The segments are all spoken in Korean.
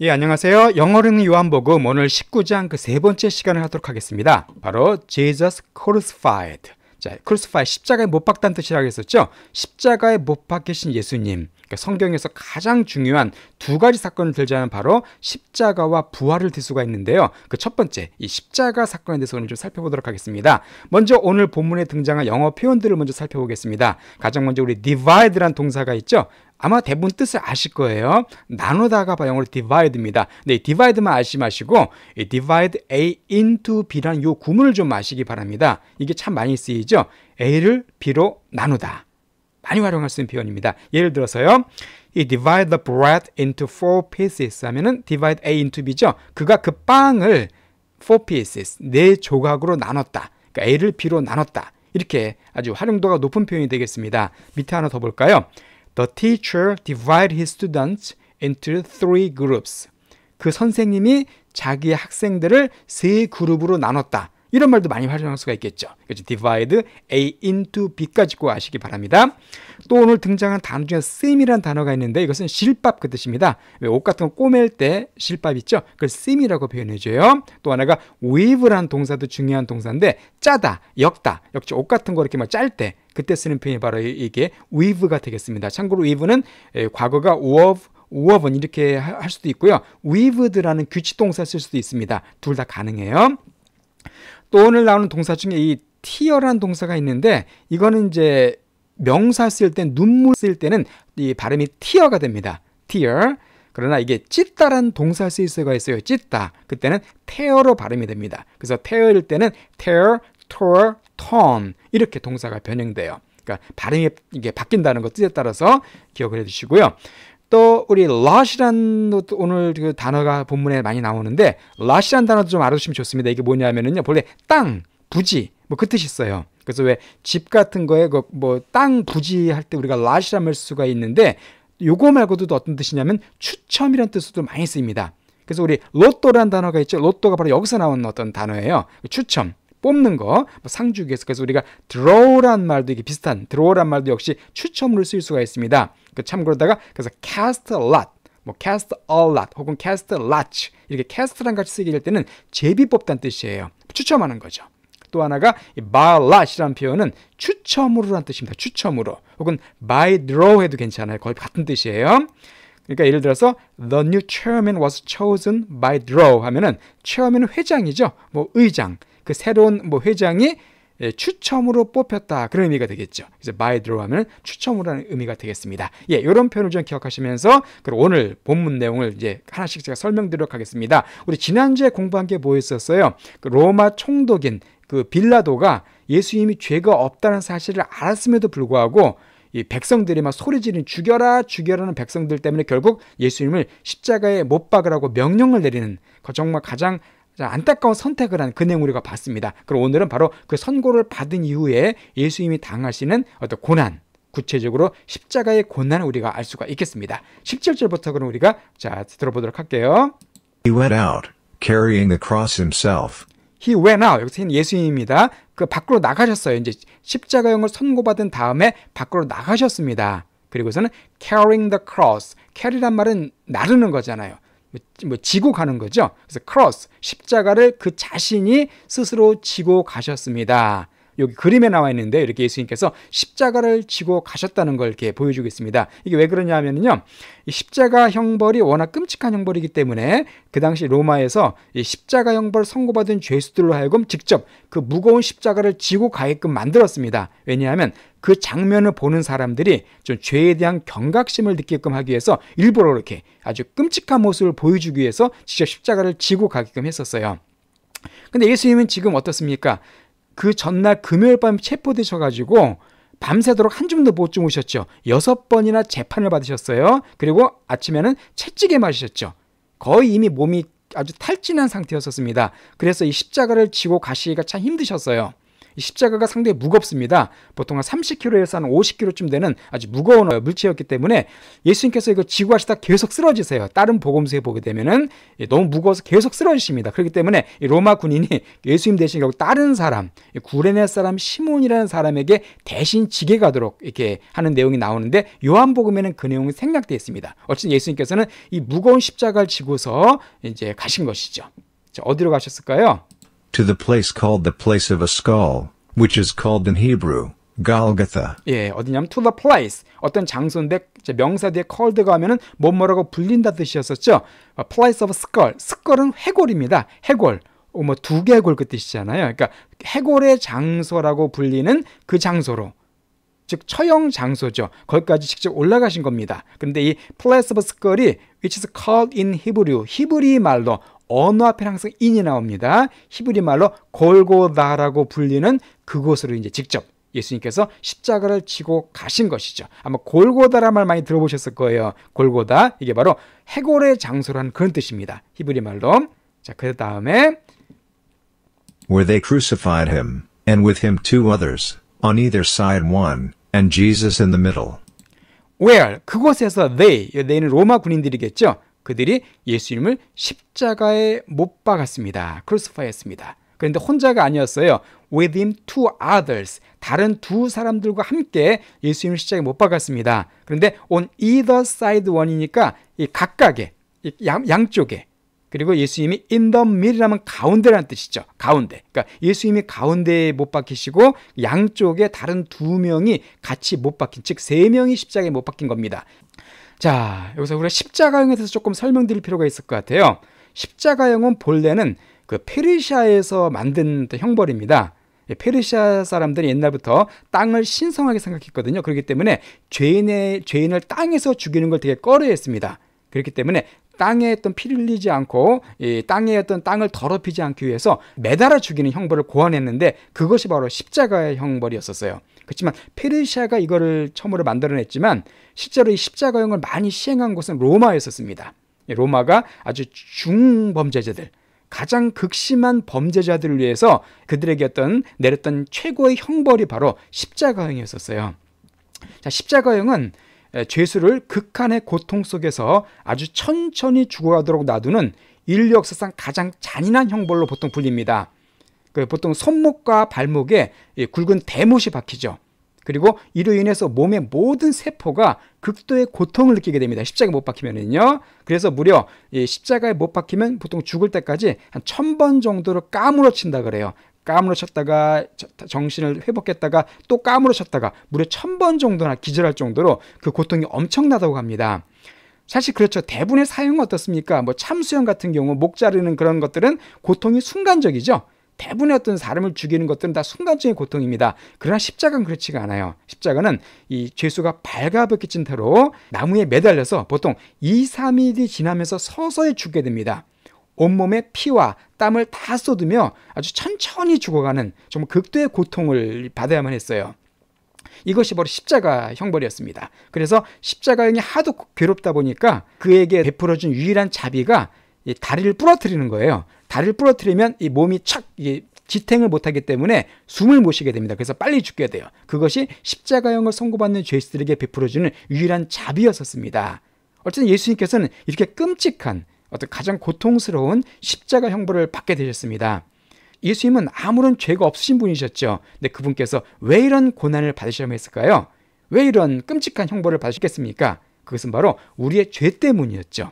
예, 안녕하세요. 영어로는 요한복음 오늘 19장 그 세 번째 시간을 하도록 하겠습니다. 바로 Jesus crucified. 자, crucified 십자가에 못 박단 뜻이라고 했었죠. 십자가에 못 박히신 예수님. 그러니까 성경에서 가장 중요한 두 가지 사건을 들자면 바로 십자가와 부활을 들 수가 있는데요. 그 첫 번째, 이 십자가 사건에 대해서 오늘 좀 살펴보도록 하겠습니다. 먼저 오늘 본문에 등장한 영어 표현들을 먼저 살펴보겠습니다. 가장 먼저 우리 divide란 동사가 있죠. 아마 대부분 뜻을 아실 거예요. 나누다가 영어로 divide입니다. 근데 네, 이 divide만 아시 마시고 이 divide A into B라는 요 구문을 좀 아시기 바랍니다. 이게 참 많이 쓰이죠. A를 B로 나누다. 많이 활용할 수 있는 표현입니다. 예를 들어서요. 이 divide the bread into four pieces 하면은 divide A into B죠. 그가 그 빵을 four pieces, 네 조각으로 나눴다. 그러니까 A를 B로 나눴다. 이렇게 아주 활용도가 높은 표현이 되겠습니다. 밑에 하나 더 볼까요? The teacher divided his students into three groups. 그 선생님이 자기 학생들을 세 그룹으로 나눴다. 이런 말도 많이 활용할 수가 있겠죠. 그래서 divide A into B까지 꼭 아시기 바랍니다. 또 오늘 등장한 단어 중에 씀이라는 단어가 있는데 이것은 실밥 그 뜻입니다. 옷 같은 거 꼬맬 때 실밥 있죠? 그걸 씀이라고 표현해줘요. 또 하나가 weave란 동사도 중요한 동사인데 짜다, 엮다, 역시 옷 같은 거 이렇게 막짤 때 그때 쓰는 표현이 바로 이게 weave가 되겠습니다. 참고로 weave는 과거가 wove 오업은 이렇게 할 수도 있고요. weaved라는 규칙동사 쓸 수도 있습니다. 둘 다 가능해요. 또 오늘 나오는 동사 중에 이 tear란 동사가 있는데 이거는 이제 명사 쓸 때 눈물 쓸 때는 이 발음이 tear가 됩니다. tear. 그러나 이게 찢다란 동사 쓰이스가 있어요. 찢다. 그때는 tear로 발음이 됩니다. 그래서 tear일 때는 tear, tore, torn 이렇게 동사가 변형돼요. 그러니까 발음이 이게 바뀐다는 것 뜻에 따라서 기억을 해주시고요. 또 우리 러시란 오늘 그 단어가 본문에 많이 나오는데 러시란 단어도 좀 알아두시면 좋습니다. 이게 뭐냐면은요. 본래 땅, 부지 뭐 그 뜻이 있어요. 그래서 왜 집 같은 거에 그뭐땅 부지 할 때 우리가 러시라 말 수가 있는데 요거 말고도 어떤 뜻이냐면 추첨이란 뜻으로 많이 쓰입니다. 그래서 우리 로또란 단어가 있죠. 로또가 바로 여기서 나온 어떤 단어예요. 추첨. 뽑는 거, 뭐 상주기에서 그래서 우리가 드 r 우란 말도 이게 비슷한 드 r 우란 말도 역시 추첨으로 쓰일 수가 있습니다. 그 참고로다가 그래서 cast a lot 뭐 cast a lot 혹은 cast a l o t g 이렇게 cast랑 같이 쓰게 될 때는 제비뽑단 뜻이에요. 추첨하는 거죠. 또 하나가 by large라는 표현은 추첨으로란 뜻입니다. 추첨으로 혹은 by draw 해도 괜찮아요. 거의 같은 뜻이에요. 그러니까 예를 들어서 the new chairman was chosen by draw 하면은 chairman은 회장이죠. 뭐 의장 그 새로운 뭐 회장이 예, 추첨으로 뽑혔다 그런 의미가 되겠죠. 이제 by d r 하면 추첨으로라는 의미가 되겠습니다. 예, 이런 표현을 좀 기억하시면서 그리고 오늘 본문 내용을 이제 하나씩 제가 설명드리도록 하겠습니다. 우리 지난주에 공부한 게 뭐였었어요? 그 로마 총독인 그 빌라도가 예수님이 죄가 없다는 사실을 알았음에도 불구하고 이 백성들이 막 소리 지르는 죽여라 죽여라는 백성들 때문에 결국 예수님을 십자가에 못 박으라고 명령을 내리는 그 정말 가장 안타까운 선택을 한근행 우리가 봤습니다. 그럼 오늘은 바로 그 선고를 받은 이후에 예수님이 당하시는 어떤 고난, 구체적으로 십자가의 고난을 우리가 알 수가 있겠습니다. 17절부터 그럼 우리가 자 들어보도록 할게요. He went out, carrying the cross himself. He went out. 여기서 예수님입니다. 그 밖으로 나가셨어요. 이제 십자가형을 선고받은 다음에 밖으로 나가셨습니다. 그리고서는 carrying the cross. carry란 말은 나르는 거잖아요. 뭐, 뭐 지고 가는 거죠. 그래서 크로스 십자가를 그 자신이 스스로 지고 가셨습니다. 여기 그림에 나와 있는데 이렇게 예수님께서 십자가를 지고 가셨다는 걸 이렇게 보여주고 있습니다. 이게 왜 그러냐면요. 십자가 형벌이 워낙 끔찍한 형벌이기 때문에 그 당시 로마에서 이 십자가 형벌 선고받은 죄수들로 하여금 직접 그 무거운 십자가를 지고 가게끔 만들었습니다. 왜냐하면 그 장면을 보는 사람들이 좀 죄에 대한 경각심을 느끼게끔 하기 위해서 일부러 이렇게 아주 끔찍한 모습을 보여주기 위해서 직접 십자가를 지고 가게끔 했었어요. 근데 예수님은 지금 어떻습니까? 그 전날 금요일 밤 체포되셔가지고 밤새도록 한 줌도 못 주무셨죠. 여섯 번이나 재판을 받으셨어요. 그리고 아침에는 채찍에 맞으셨죠. 거의 이미 몸이 아주 탈진한 상태였었습니다. 그래서 이 십자가를 지고 가시기가 참 힘드셨어요. 십자가가 상당히 무겁습니다. 보통 한 30kg에서 한 50kg쯤 되는 아주 무거운 물체였기 때문에 예수님께서 이거 지고 하시다 계속 쓰러지세요. 다른 복음서에 보게 되면은 예, 너무 무거워서 계속 쓰러지십니다. 그렇기 때문에 로마 군인이 예수님 대신 결국 다른 사람, 구레네 사람 시몬이라는 사람에게 대신 지게 가도록 이렇게 하는 내용이 나오는데 요한복음에는 그 내용이 생략되어 있습니다. 어쨌든 예수님께서는 이 무거운 십자가를 지고서 이제 가신 것이죠. 자, 어디로 가셨을까요? to the place called the place of a skull, which is called in Hebrew Golgotha. 예, 어디냐면 to the place. 어떤 장소인데 명사 뒤에 called가 하면은 뭐뭐라고 불린다 뜻이었었죠. place of skull. skull은 해골입니다. 해골. 뭐 두개골 그 뜻이잖아요. 그러니까 해골의 장소라고 불리는 그 장소로 즉 처형 장소죠. 거기까지 직접 올라가신 겁니다. 그런데 이 place of skull이 which is called in Hebrew 히브리 말로 언어 앞에 항상 인이 나옵니다. 히브리 말로 골고다라고 불리는 그곳으로 이제 직접 예수님께서 십자가를 치고 가신 것이죠. 아마 골고다라는말 많이 들어보셨을 거예요. 골고다 이게 바로 해골의 장소라는 그런 뜻입니다. 히브리 말로. 자, 그 다음에 where they crucified him and with him two others on either side one and Jesus in the middle. where 그곳에서 they they는 로마 군인들이겠죠. 그들이 예수님을 십자가에 못 박았습니다. 크루스파였습니다. 그런데 혼자가 아니었어요. With him two others. 다른 두 사람들과 함께 예수님을 십자가에 못 박았습니다. 그런데 on either side one이니까 이 각각에 이 양, 양쪽에 그리고 예수님이 in the m i d d l e 라면 가운데라는 뜻이죠. 가운데. 그러니까 예수님이 가운데에 못 박히시고 양쪽에 다른 두 명이 같이 못 박힌 즉 세 명이 십자가에 못 박힌 겁니다. 자, 여기서 우리가 십자가형에 대해서 조금 설명드릴 필요가 있을 것 같아요. 십자가형은 본래는 그 페르시아에서 만든 형벌입니다. 페르시아 사람들이 옛날부터 땅을 신성하게 생각했거든요. 그렇기 때문에 죄인의, 죄인을 땅에서 죽이는 걸 되게 꺼려했습니다. 그렇기 때문에 땅에 어떤 피를 흘리지 않고 이 땅에 어떤 땅을 더럽히지 않기 위해서 매달아 죽이는 형벌을 고안했는데 그것이 바로 십자가의 형벌이었었어요. 그렇지만 페르시아가 이거를 처음으로 만들어냈지만 실제로 이 십자가형을 많이 시행한 곳은 로마였었습니다. 로마가 아주 중범죄자들 가장 극심한 범죄자들을 위해서 그들에게 어떤 내렸던 최고의 형벌이 바로 십자가형이었었어요. 자, 십자가형은 죄수를 극한의 고통 속에서 아주 천천히 죽어가도록 놔두는 인류 역사상 가장 잔인한 형벌로 보통 불립니다. 그 보통 손목과 발목에 굵은 대못이 박히죠. 그리고 이로 인해서 몸의 모든 세포가 극도의 고통을 느끼게 됩니다. 십자가에 못 박히면은요. 그래서 무려 십자가에 못 박히면 보통 죽을 때까지 한 천번 정도로 까무러친다 그래요. 까무러 쳤다가 정신을 회복했다가 또 까무러 쳤다가 무려 천번 정도나 기절할 정도로 그 고통이 엄청나다고 합니다. 사실 그렇죠. 대부분의 사형은 어떻습니까? 뭐 참수형 같은 경우 목 자르는 그런 것들은 고통이 순간적이죠. 대부분의 어떤 사람을 죽이는 것들은 다 순간적인 고통입니다. 그러나 십자가는 그렇지가 않아요. 십자가는 이 죄수가 발가벗겨진 채로 나무에 매달려서 보통 2, 3일이 지나면서 서서히 죽게 됩니다. 온몸에 피와 땀을 다 쏟으며 아주 천천히 죽어가는 정말 극도의 고통을 받아야만 했어요. 이것이 바로 십자가 형벌이었습니다. 그래서 십자가형이 하도 괴롭다 보니까 그에게 베풀어준 유일한 자비가 다리를 부러뜨리는 거예요. 다리를 부러뜨리면 이 몸이 착 지탱을 못하기 때문에 숨을 못 쉬게 됩니다. 그래서 빨리 죽게 돼요. 그것이 십자가형을 선고받는 죄수들에게 베풀어주는 유일한 자비였었습니다. 어쨌든 예수님께서는 이렇게 끔찍한 어떤 가장 고통스러운 십자가 형벌을 받게 되셨습니다. 예수님은 아무런 죄가 없으신 분이셨죠. 근데 그분께서 왜 이런 고난을 받으셔야 했을까요? 왜 이런 끔찍한 형벌을 받으셨겠습니까? 그것은 바로 우리의 죄 때문이었죠.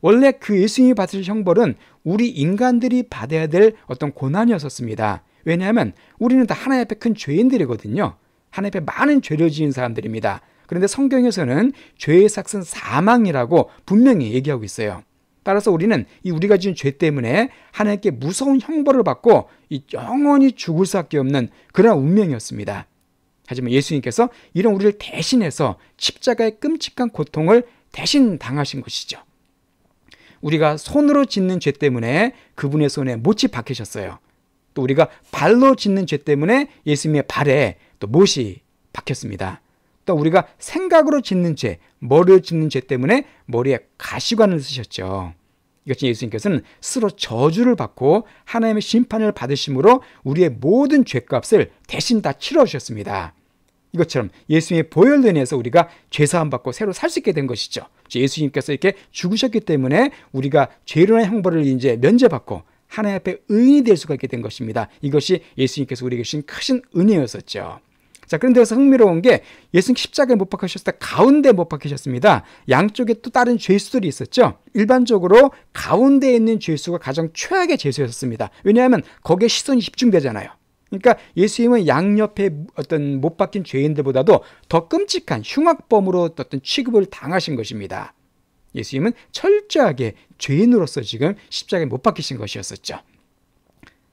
원래 그 예수님이 받으실 형벌은 우리 인간들이 받아야 될 어떤 고난이었었습니다. 왜냐하면 우리는 다 하나님 앞에 큰 죄인들이거든요. 하나님 앞에 많은 죄를 지은 사람들입니다. 그런데 성경에서는 죄의 삭은 사망이라고 분명히 얘기하고 있어요. 따라서 우리는 이 우리가 지은 죄 때문에 하나님께 무서운 형벌을 받고 이 영원히 죽을 수밖에 없는 그런 운명이었습니다. 하지만 예수님께서 이런 우리를 대신해서 십자가의 끔찍한 고통을 대신 당하신 것이죠. 우리가 손으로 짓는 죄 때문에 그분의 손에 못이 박히셨어요. 또 우리가 발로 짓는 죄 때문에 예수님의 발에 또 못이 박혔습니다. 또 우리가 생각으로 짓는 죄, 머리로 짓는 죄 때문에 머리에 가시관을 쓰셨죠. 이것이 예수님께서는 스스로 저주를 받고 하나님의 심판을 받으심으로 우리의 모든 죄값을 대신 다 치러주셨습니다. 이것처럼 예수님의 보혈로 인서 우리가 죄사함 받고 새로 살 수 있게 된 것이죠. 그렇죠? 예수님께서 이렇게 죽으셨기 때문에 우리가 죄로 한 형벌을 이제 면제받고 하나님 앞에 의인이 될 수가 있게 된 것입니다. 이것이 예수님께서 우리에게 주신 크신 은혜였었죠. 자, 그런데 여기서 흥미로운 게 예수님 십자가에 못 박히셨을 때 가운데 못 박히셨습니다. 양쪽에 또 다른 죄수들이 있었죠. 일반적으로 가운데 있는 죄수가 가장 최악의 죄수였습니다. 왜냐하면 거기에 시선이 집중되잖아요. 그러니까 예수님은 양옆에 어떤 못 박힌 죄인들보다도 더 끔찍한 흉악범으로 어떤 취급을 당하신 것입니다. 예수님은 철저하게 죄인으로서 지금 십자가에 못 박히신 것이었었죠.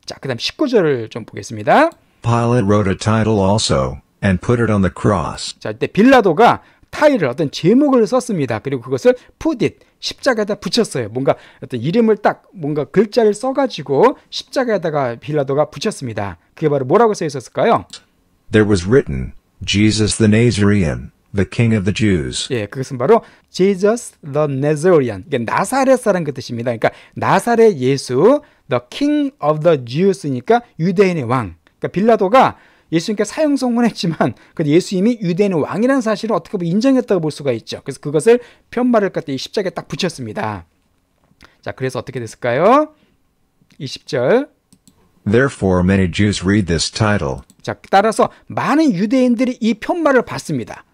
자, 그 다음 19절을 좀 보겠습니다. Pilate wrote a title also. and put it on the cross. 자, 이때 빌라도가 타일을 어떤 제목을 썼습니다. 그리고 그것을 put it 십자가에다 붙였어요. 뭔가 어떤 이름을 딱 뭔가 글자를 써가지고 십자가에다가 빌라도가 붙였습니다. 그게 바로 뭐라고 써 있었을까요? There was written Jesus the Nazarene. The King of the Jews. 예, 그것은 바로 Jesus the n a z a r e n 이게 나사렛 사람 그 뜻입니다. 그러니까 나사렛 예수, the King of the Jews니까 유대인의 왕. 그러니까 빌라도가 예수님께 사형성은 했지만 그 예수님이 유대인의 왕이라는 사실을 어떻게 보면 인정했다고 볼 수가 있죠. 그래서 그것을 편말을 갖다 이 십자가에 딱 붙였습니다. 자, 그래서 어떻게 됐을까요? 20절. Therefore many Jews read this title. 자, 따라서 많은 유대인들이 이 편말을 봤습니다.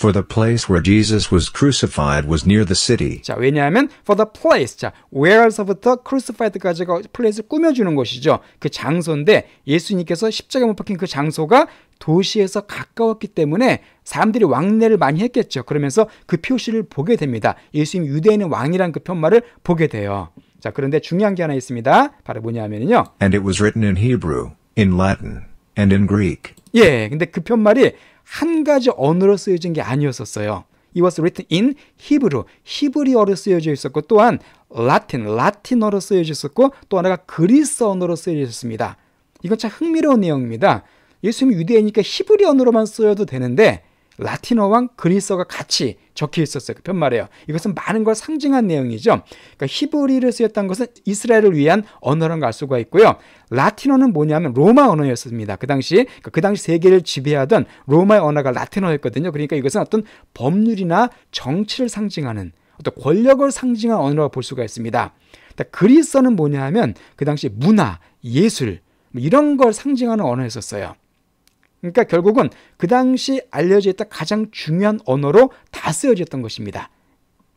For the place where Jesus was crucified was near the city. 자, 왜냐하면 for the place, 자, where서부터 crucified까지가 place를 꾸며주는 것이죠. 그 장소인데 예수님께서 십자가 못 박힌 그 장소가 도시에서 가까웠기 때문에 사람들이 왕래를 많이 했겠죠. 그러면서 그 표시를 보게 됩니다. 예수님 유대인의 왕이란 그 편말을 보게 돼요. 자, 그런데 중요한 게 하나 있습니다. 바로 뭐냐면요. And it was written in Hebrew, in Latin, and in Greek. 예, 근데 그 편말이 한 가지 언어로 쓰여진 게 아니었었어요. It was written in 히브리, 히브리어로 쓰여져 있었고 또한 라틴, 라틴어로 쓰여져 있었고 또 하나가 그리스 언어로 쓰여져 있었습니다. 이건 참 흥미로운 내용입니다. 예수님이 유대인이니까 히브리 언어로만 쓰여도 되는데 라틴어와 그리스어가 같이 적혀 있었어요. 그 편말이에요. 이것은 많은 걸 상징한 내용이죠. 그러니까 히브리를 쓰였다 것은 이스라엘을 위한 언어라는 걸 알 수가 있고요. 라틴어는 뭐냐면 로마 언어였습니다. 그 당시 그러니까 그 당시 세계를 지배하던 로마의 언어가 라틴어였거든요. 그러니까 이것은 어떤 법률이나 정치를 상징하는 어떤 권력을 상징한 언어라고 볼 수가 있습니다. 그러니까 그리스어는 뭐냐 하면 그 당시 문화, 예술 뭐 이런 걸 상징하는 언어였었어요. 그러니까 결국은 그 당시 알려져 있던 가장 중요한 언어로 다 쓰여졌던 것입니다.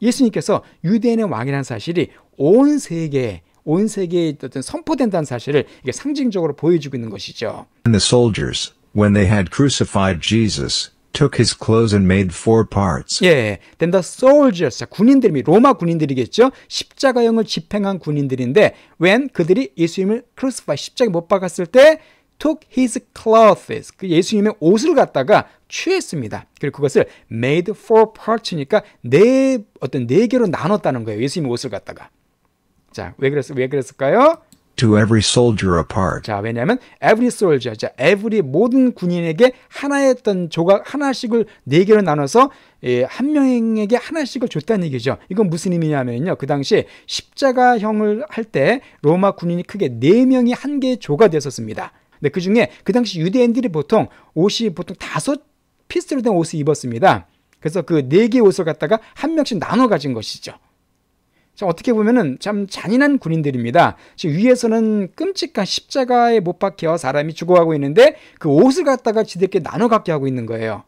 예수님께서 유대인의 왕이라는 사실이 온 세계에 온 세계에 어떤 선포된다는 사실을 이게 상징적으로 보여주고 있는 것이죠. And the soldiers, when they had crucified Jesus, took his clothes and made four parts. 예, then the soldiers, 군인들이 로마 군인들이겠죠. 십자가형을 집행한 군인들인데, when 그들이 예수님을 crucify 십자가에 못 박았을 때 took his clothes. 그 예수님의 옷을 갖다가 취했습니다. 그리고 그것을 made for parts니까 네 어떤 네 개로 나눴다는 거예요. 예수님의 옷을 갖다가. 자, 왜그랬왜 그랬을까요? To every soldier a part. 자, 왜냐면 every soldier, 자, every 모든 군인에게 하나의 어떤 조각 하나씩을 네 개로 나눠서 예, 한 명에게 하나씩을 줬다는 얘기죠. 이건 무슨 의미냐면요, 그 당시 십자가형을 할 때 로마 군인이 크게 네 명이 한 개의 조가 됐었습니다. 근데 네, 그 중에 그 당시 유대인들이 보통 옷이 보통 다섯 피스로 된 옷을 입었습니다. 그래서 그 네 개의 옷을 갖다가 한 명씩 나눠 가진 것이죠. 참 어떻게 보면은 참 잔인한 군인들입니다. 지금 위에서는 끔찍한 십자가에 못 박혀 사람이 죽어가고 있는데 그 옷을 갖다가 지들끼리 나눠 갖게 하고 있는 거예요.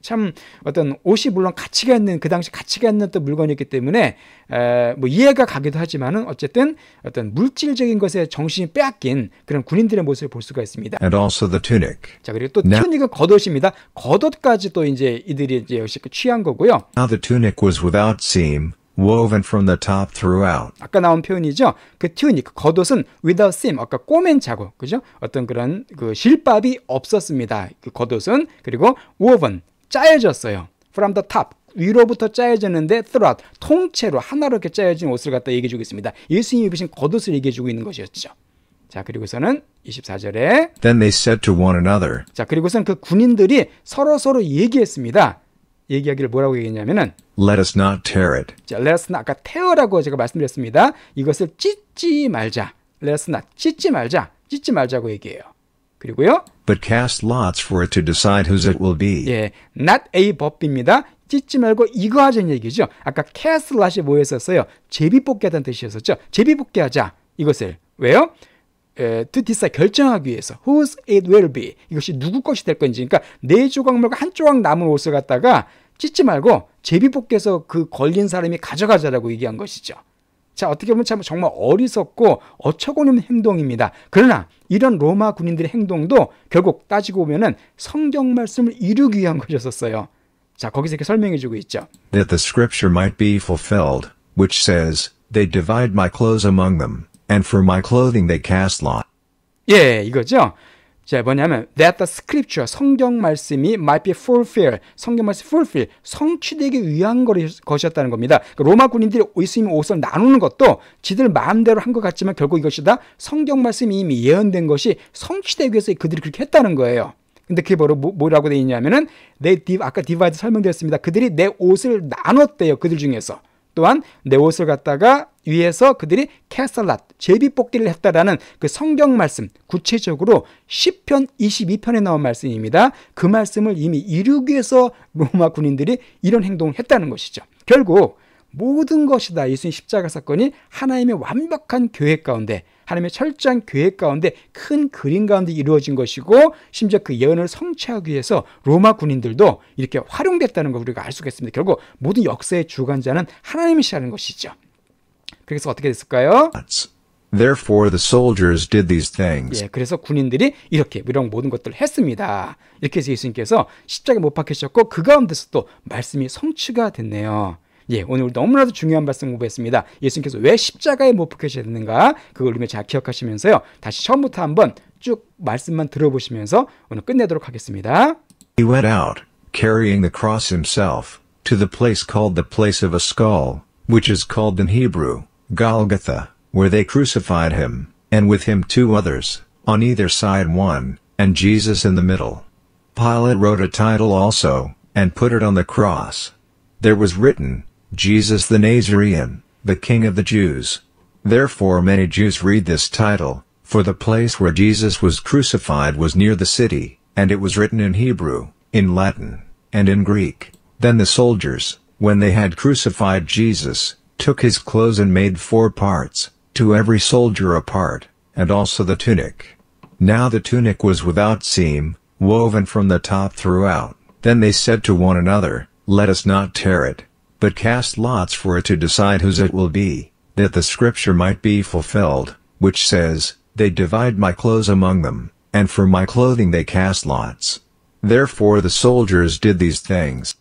참 어떤 옷이 물론 가치가 있는 그 당시 가치가 있는 또 물건이기 때문에 에, 뭐 이해가 가기도 하지만은 어쨌든 어떤 물질적인 것에 정신이 빼앗긴 그런 군인들의 모습을 볼 수가 있습니다. And also the tunic. 자 그리고 또 튜닉은 겉옷입니다. 겉옷까지 또 이제 이들이 이제 역시 그 취한 거고요. Now the tunic was without seam. woven from the top throughout. 아까 나온 표현이죠. 그 튜닉, 그 겉옷은 without seam, 아까 꼬맨 자국, 그죠? 어떤 그런 그 실밥이 없었습니다. 그 겉옷은 그리고 woven 짜여졌어요. from the top. 위로부터 짜여졌는데 throughout 통째로 하나로 이렇게 짜여진 옷을 갖다 얘기해 주고 있습니다. 예수님이 입으신 겉옷을 얘기해 주고 있는 것이었죠. 자, 그리고서는 24절에 Then they said to one another. 자, 그리고서는 그 군인들이 서로 서로 얘기했습니다. 얘기하기를 뭐라고 얘기했냐면은 Let us not tear it. 자, let us not 아까 tear라고 제가 말씀드렸습니다. 이것을 찢지 말자. Let us not 찢지 말자. 찢지 말자고 얘기해요. 그리고요. But cast lots for it to decide whose it will be. 예, not a 법입니다. 찢지 말고 이거 하자는 얘기죠. 아까 cast lot이 뭐였었어요? 제비 뽑게 하다는 뜻이었었죠. 제비 뽑게 하자 이것을 왜요? 에, to decide 결정하기 위해서 whose it will be 이것이 누구 것이 될 건지 그러니까 네 조각 말고 한 조각 남은 옷을 갖다가 찢지 말고 제비 뽑게해서그 걸린 사람이 가져가자라고 얘기한 것이죠. 자, 어떻게 보면 참 정말 어리석고 어처구니없는 행동입니다. 그러나 이런 로마 군인들의 행동도 결국 따지고 보면은 성경 말씀을 이루기 위한 것이었어요. 자, 거기서 이렇게 설명해 주고 있죠. That the scripture might be fulfilled, which says, they divide my clothes among them, and for my clothing they cast lot. 예, 이거죠. 자, 뭐냐면 that the scripture 성경 말씀이 might be fulfilled 성경 말씀 fulfill 성취되기 위한 것이었다는 겁니다. 그러니까 로마 군인들이 예수님 옷을 나누는 것도 지들 마음대로 한 것 같지만 결국 이것이 다 성경 말씀이 이미 예언된 것이 성취되기 위해서 그들이 그렇게 했다는 거예요. 근데 그게 바로 뭐, 라고돼 있냐면은 내 아까 디바이드 설명드렸습니다 그들이 내 옷을 나눴대요. 그들 중에서. 또한 내 옷을 갖다가 위에서 그들이 캐슬랏 제비뽑기를 했다라는 그 성경 말씀 구체적으로 10편 22편에 나온 말씀입니다. 그 말씀을 이미 이륙에서 로마 군인들이 이런 행동을 했다는 것이죠. 결국 모든 것이 다 예수님 십자가 사건이 하나님의 완벽한 계획 가운데 하나님의 철저한 계획 가운데 큰 그림 가운데 이루어진 것이고 심지어 그 예언을 성취하기 위해서 로마 군인들도 이렇게 활용됐다는 걸 우리가 알 수가 있습니다. 결국 모든 역사의 주관자는 하나님이시라는 것이죠. 그래서 어떻게 됐을까요? Therefore the soldiers did these things. 예, 그래서 군인들이 이렇게 이런 모든 것들을 했습니다. 이렇게 해서 예수님께서 십자가에 못 박히셨고 그 가운데서 또 말씀이 성취가 됐네요. 예, 오늘 너무나도 중요한 말씀 공부했습니다. 예수님께서 왜 십자가에 못 그걸 잘 기억하시면서요. 다시 처음부터 한번 쭉 말씀만 들어보시면서 오늘 끝내도록 하겠습니다. He went out, carrying the cross himself, to the place called the place of a skull, which is called in Hebrew, Golgotha, where they crucified him, and with him two others, on either side one, and Jesus in the middle. Pilate wrote a title also, and put it on the cross. There was written, Jesus the Nazarene, the King of the Jews. Therefore many Jews read this title, for the place where Jesus was crucified was near the city, and it was written in Hebrew, in Latin, and in Greek. Then the soldiers, when they had crucified Jesus, took his clothes and made four parts, to every soldier a part, and also the tunic. Now the tunic was without seam, woven from the top throughout. Then they said to one another, Let us not tear it, but cast lots for it to decide whose it will be, that the scripture might be fulfilled, which says, They divide my clothes among them, and for my clothing they cast lots. Therefore the soldiers did these things.